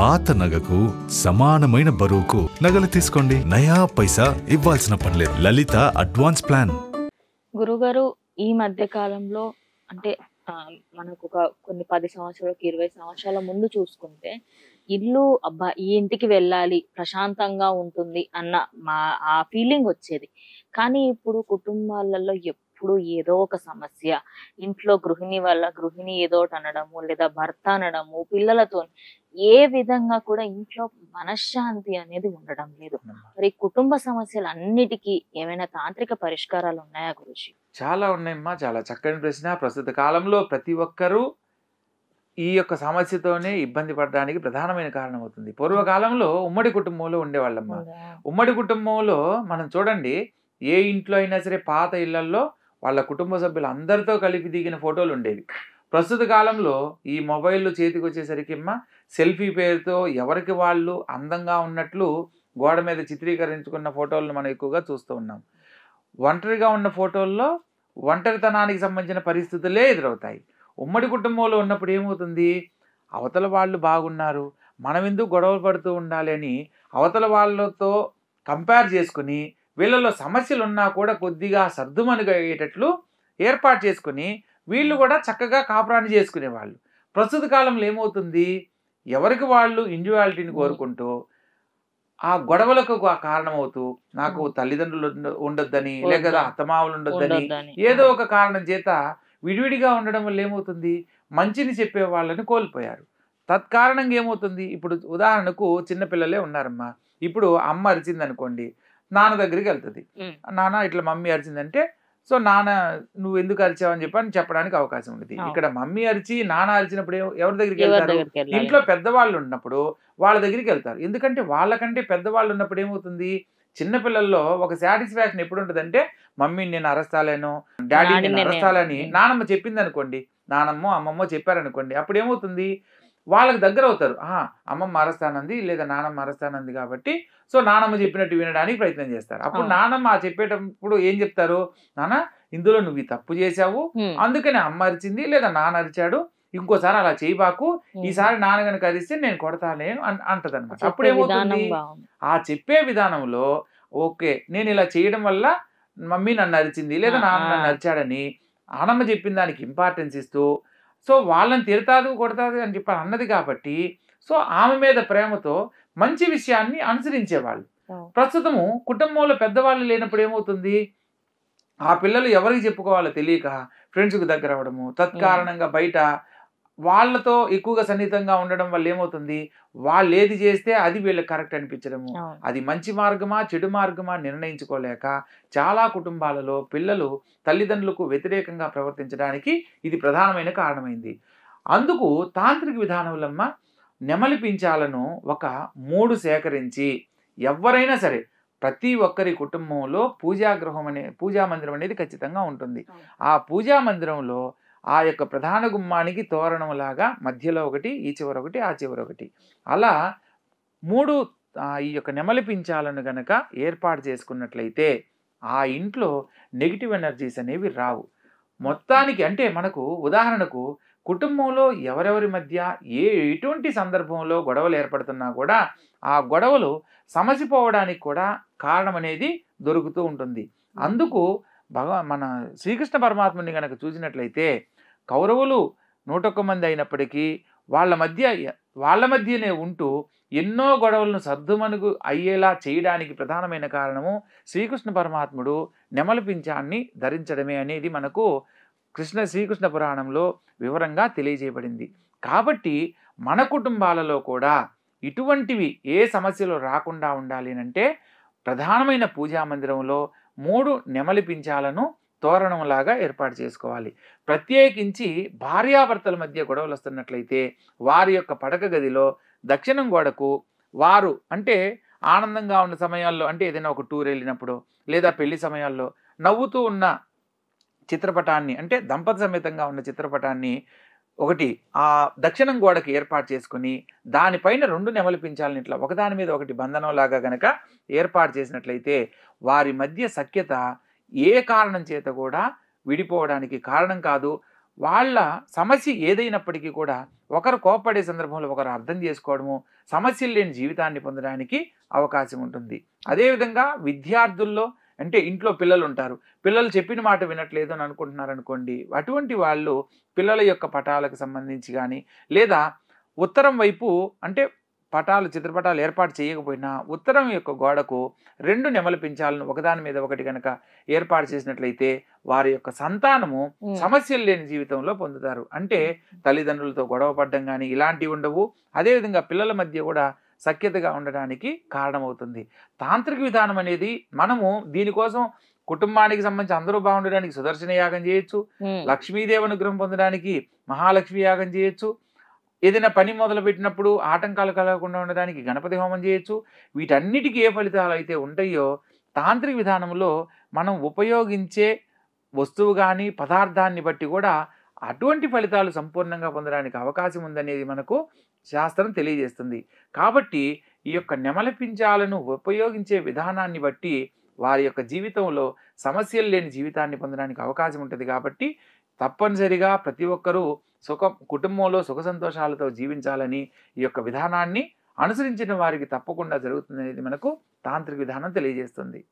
పాత నగకు సమానమైన బరువుకు నగలు తీసుకోండి నయా పైసా ఇవ్వాల్సిన పనిలేదు లలిత అడ్వాన్స్ ప్లాన్ గురుగారు ఈ మధ్య కాలంలో అంటే మనకు ఒక కొన్ని పది సంవత్సరాలకు ఇరవై సంవత్సరాల ముందు చూసుకుంటే ఇల్లు అబ్బా ఈ ఇంటికి వెళ్ళాలి ప్రశాంతంగా ఉంటుంది అన్న మా ఆ ఫీలింగ్ వచ్చేది కానీ ఇప్పుడు కుటుంబాలలో ఎప్పుడు ఏదో ఒక సమస్య ఇంట్లో గృహిణి వల్ల గృహిణి ఏదో అనడము లేదా భర్త అనడము పిల్లలతో ఏ విధంగా కూడా ఇంట్లో మనశ్శాంతి అనేది ఉండడం లేదు మరి కుటుంబ సమస్యలు అన్నిటికీ ఏమైనా తాంత్రిక పరిష్కారాలు ఉన్నాయా గురుజీ చాలా ఉన్నాయమ్మా చాలా చక్కని ప్రశ్న ప్రస్తుత కాలంలో ప్రతి ఒక్కరూ ఈ యొక్క సమస్యతోనే ఇబ్బంది పడడానికి ప్రధానమైన కారణం అవుతుంది పూర్వకాలంలో ఉమ్మడి కుటుంబంలో ఉండేవాళ్ళమ్మా ఉమ్మడి కుటుంబంలో మనం చూడండి ఏ ఇంట్లో అయినా సరే పాత ఇళ్లల్లో వాళ్ళ కుటుంబ సభ్యులు అందరితో కలిపి దిగిన ఫోటోలు ఉండేవి ప్రస్తుత కాలంలో ఈ మొబైల్లో చేతికి వచ్చేసరికి సెల్ఫీ పేరుతో ఎవరికి వాళ్ళు అందంగా ఉన్నట్లు గోడ మీద చిత్రీకరించుకున్న ఫోటోలను మనం ఎక్కువగా చూస్తూ ఉన్నాం ఒంటరిగా ఉన్న ఫోటోల్లో ఒంటరితనానికి సంబంధించిన పరిస్థితులే ఎదురవుతాయి ఉమ్మడి కుటుంబంలో ఉన్నప్పుడు ఏమవుతుంది అవతల వాళ్ళు బాగున్నారు మనం ఎందుకు గొడవలు పడుతూ ఉండాలి అని అవతల వాళ్ళతో కంపేర్ చేసుకుని వీళ్ళలో సమస్యలు ఉన్నా కూడా కొద్దిగా సర్దుమనుగయ్యేటట్లు ఏర్పాటు చేసుకుని వీళ్ళు కూడా చక్కగా కాపురాన్ని చేసుకునేవాళ్ళు ప్రస్తుత కాలంలో ఏమవుతుంది ఎవరికి వాళ్ళు ఇండివిజువాలిటీని కోరుకుంటూ ఆ గొడవలకు కారణమవుతూ నాకు తల్లిదండ్రులు ఉండొద్దని లేక అత్తమావులు ఉండొద్దని ఏదో ఒక కారణం చేత విడివిడిగా ఉండడం వల్ల ఏమవుతుంది మంచిని చెప్పే వాళ్ళని కోల్పోయారు తత్కారణంగా ఏమవుతుంది ఇప్పుడు ఉదాహరణకు చిన్నపిల్లలే ఉన్నారమ్మా ఇప్పుడు అమ్మ అరిచిందనుకోండి నాన్న దగ్గరికి వెళ్తుంది నాన్న ఇట్లా మమ్మీ అరిచిందంటే సో నాన్న నువ్వు ఎందుకు అరిచావు అని చెప్పని చెప్పడానికి అవకాశం ఉంది ఇక్కడ మమ్మీ అరిచి నాన్న అరిచినప్పుడు ఎవరి దగ్గరికి వెళ్తారు ఇంట్లో పెద్దవాళ్ళు ఉన్నప్పుడు వాళ్ళ దగ్గరికి వెళ్తారు ఎందుకంటే వాళ్ళకంటే పెద్దవాళ్ళు ఉన్నప్పుడు ఏమవుతుంది చిన్నపిల్లల్లో ఒక సాటిస్ఫాక్షన్ ఎప్పుడు ఉంటుందంటే మమ్మీని నేను అరస్తాలేను డాడీని నేను అరస్తాలని నానమ్మ చెప్పింది అనుకోండి నానమ్మ అమ్మమ్మ చెప్పారనుకోండి అప్పుడు ఏమవుతుంది వాళ్ళకి దగ్గర అవుతారు అమ్మమ్మ అరస్తానంది లేదా నానమ్మ అరస్తానంది కాబట్టి సో నానమ్మ చెప్పినట్టు వినడానికి ప్రయత్నం చేస్తారు అప్పుడు నానమ్మ చెప్పేటప్పుడు ఏం చెప్తారు నాన్న ఇందులో నువ్వు తప్పు చేశావు అందుకనే అమ్మ అరిచింది లేదా నాన్న అరిచాడు ఇంకోసారి అలా చేయబాకు ఈసారి నాన్న కనుక అరిస్తే నేను కొడతాలేను అంటది అనమాట అప్పుడు ఏమవుతుంది ఆ చెప్పే విధానంలో ఓకే నేను ఇలా చేయడం వల్ల మమ్మీ నన్ను అరిచింది లేదా నాన్న నన్ను అరిచాడని ఆనమ్మ చెప్పిన దానికి ఇంపార్టెన్స్ ఇస్తూ సో వాళ్ళని తిడతాదు కొడతాదు అని చెప్పి అన్నది కాబట్టి సో ఆమె మీద ప్రేమతో మంచి విషయాన్ని అనుసరించేవాళ్ళు ప్రస్తుతము కుటుంబంలో పెద్దవాళ్ళు లేనప్పుడు ఏమవుతుంది ఆ పిల్లలు ఎవరికి చెప్పుకోవాలో తెలియక ఫ్రెండ్స్కి దగ్గర అవ్వడము తత్కారణంగా బయట వాళ్ళతో ఎక్కువగా సన్నిహితంగా ఉండడం వల్ల ఏమవుతుంది వాళ్ళు ఏది చేస్తే అది వీళ్ళకి కరెక్ట్ అనిపించడము అది మంచి మార్గమా చెడు మార్గమా నిర్ణయించుకోలేక చాలా కుటుంబాలలో పిల్లలు తల్లిదండ్రులకు వ్యతిరేకంగా ప్రవర్తించడానికి ఇది ప్రధానమైన కారణమైంది అందుకు తాంత్రిక విధానములమ్మ నెమలి పించాలను ఒక మూడు సేకరించి ఎవరైనా సరే ప్రతి ఒక్కరి కుటుంబంలో పూజాగృహం అనే పూజా మందిరం అనేది ఖచ్చితంగా ఉంటుంది ఆ పూజా మందిరంలో ఆ యొక్క ప్రధాన గుమ్మానికి తోరణంలాగా మధ్యలో ఒకటి ఈ చివర ఒకటి ఆ చివర ఒకటి అలా మూడు ఈ యొక్క నెమలి పించాలను గనక ఏర్పాటు చేసుకున్నట్లయితే ఆ ఇంట్లో నెగిటివ్ ఎనర్జీస్ అనేవి రావు మొత్తానికి అంటే మనకు ఉదాహరణకు కుటుంబంలో ఎవరెవరి మధ్య ఏ ఎటువంటి సందర్భంలో గొడవలు ఏర్పడుతున్నా కూడా ఆ గొడవలు సమసిపోవడానికి కూడా కారణం అనేది దొరుకుతూ ఉంటుంది అందుకు భగవ మన శ్రీకృష్ణ పరమాత్మని కనుక చూసినట్లయితే కౌరవులు నూటొక్క మంది అయినప్పటికీ వాళ్ళ మధ్య వాళ్ళ మధ్యనే ఉంటూ ఎన్నో గొడవలను సర్దుమనుగు అయ్యేలా చేయడానికి ప్రధానమైన కారణము శ్రీకృష్ణ పరమాత్ముడు నెమలిపించాన్ని ధరించడమే అనేది మనకు కృష్ణ శ్రీకృష్ణ పురాణంలో వివరంగా తెలియజేయబడింది కాబట్టి మన కుటుంబాలలో కూడా ఇటువంటివి ఏ సమస్యలు రాకుండా ఉండాలి అంటే ప్రధానమైన పూజా మందిరంలో మూడు నెమలి పింఛాలను తోరణంలాగా ఏర్పాటు చేసుకోవాలి ప్రత్యేకించి భార్యాభర్తల మధ్య గొడవలు వస్తున్నట్లయితే వారి యొక్క పడక గదిలో దక్షిణం గోడకు వారు అంటే ఆనందంగా ఉన్న సమయాల్లో అంటే ఏదైనా ఒక టూర్ వెళ్ళినప్పుడు లేదా పెళ్లి సమయాల్లో నవ్వుతూ ఉన్న చిత్రపటాన్ని అంటే దంపతి సమేతంగా ఉన్న చిత్రపటాన్ని ఒకటి ఆ దక్షిణం గోడకి ఏర్పాటు చేసుకుని దానిపైన రెండు నెమలు ఇట్లా ఒకదాని మీద ఒకటి బంధనంలాగా గనక ఏర్పాటు చేసినట్లయితే వారి మధ్య సఖ్యత ఏ కారణం చేత కూడా విడిపోవడానికి కారణం కాదు వాళ్ళ సమస్య ఏదైనప్పటికీ కూడా ఒకరు కోపడే సందర్భంలో ఒకరు అర్థం చేసుకోవడము సమస్యలు లేని జీవితాన్ని పొందడానికి అవకాశం ఉంటుంది అదేవిధంగా విద్యార్థుల్లో అంటే ఇంట్లో పిల్లలు ఉంటారు పిల్లలు చెప్పిన మాట వినట్లేదు అని అనుకుంటున్నారు అనుకోండి అటువంటి వాళ్ళు పిల్లల యొక్క పటాలకు సంబంధించి కానీ లేదా ఉత్తరం వైపు అంటే పటాలు చిత్రపటాలు ఏర్పాటు చేయకపోయినా ఉత్తరం యొక్క గోడకు రెండు నెమలు పెంచాలను ఒకదాని మీద ఒకటి కనుక ఏర్పాటు చేసినట్లయితే వారి యొక్క సంతానము సమస్యలు లేని జీవితంలో పొందుతారు అంటే తల్లిదండ్రులతో గొడవ పడ్డం కానీ ఇలాంటివి ఉండవు అదేవిధంగా పిల్లల మధ్య కూడా సఖ్యతగా ఉండడానికి కారణమవుతుంది తాంత్రిక విధానం అనేది మనము దీనికోసం కుటుంబానికి సంబంధించి అందరూ బాగుండడానికి సుదర్శన యాగం చేయొచ్చు లక్ష్మీదేవి అనుగ్రహం పొందడానికి మహాలక్ష్మి యాగం చేయొచ్చు ఏదైనా పని మొదలు పెట్టినప్పుడు ఆటంకాలు కలగకుండా ఉండడానికి గణపతి హోమం చేయొచ్చు వీటన్నిటికీ ఏ ఫలితాలు అయితే ఉంటాయో తాంత్రిక విధానంలో మనం ఉపయోగించే వస్తువు కానీ పదార్థాన్ని బట్టి కూడా అటువంటి ఫలితాలు సంపూర్ణంగా పొందడానికి అవకాశం ఉందనేది మనకు శాస్త్రం తెలియజేస్తుంది కాబట్టి ఈ యొక్క నెమల పింఛాలను ఉపయోగించే విధానాన్ని బట్టి వారి యొక్క జీవితంలో సమస్యలు లేని జీవితాన్ని పొందడానికి అవకాశం ఉంటుంది కాబట్టి తప్పనిసరిగా ప్రతి ఒక్కరూ సుఖం కుటుంబంలో సుఖ సంతోషాలతో జీవించాలని ఈ యొక్క విధానాన్ని అనుసరించిన వారికి తప్పకుండా జరుగుతుంది అనేది మనకు తాంత్రిక విధానం తెలియజేస్తుంది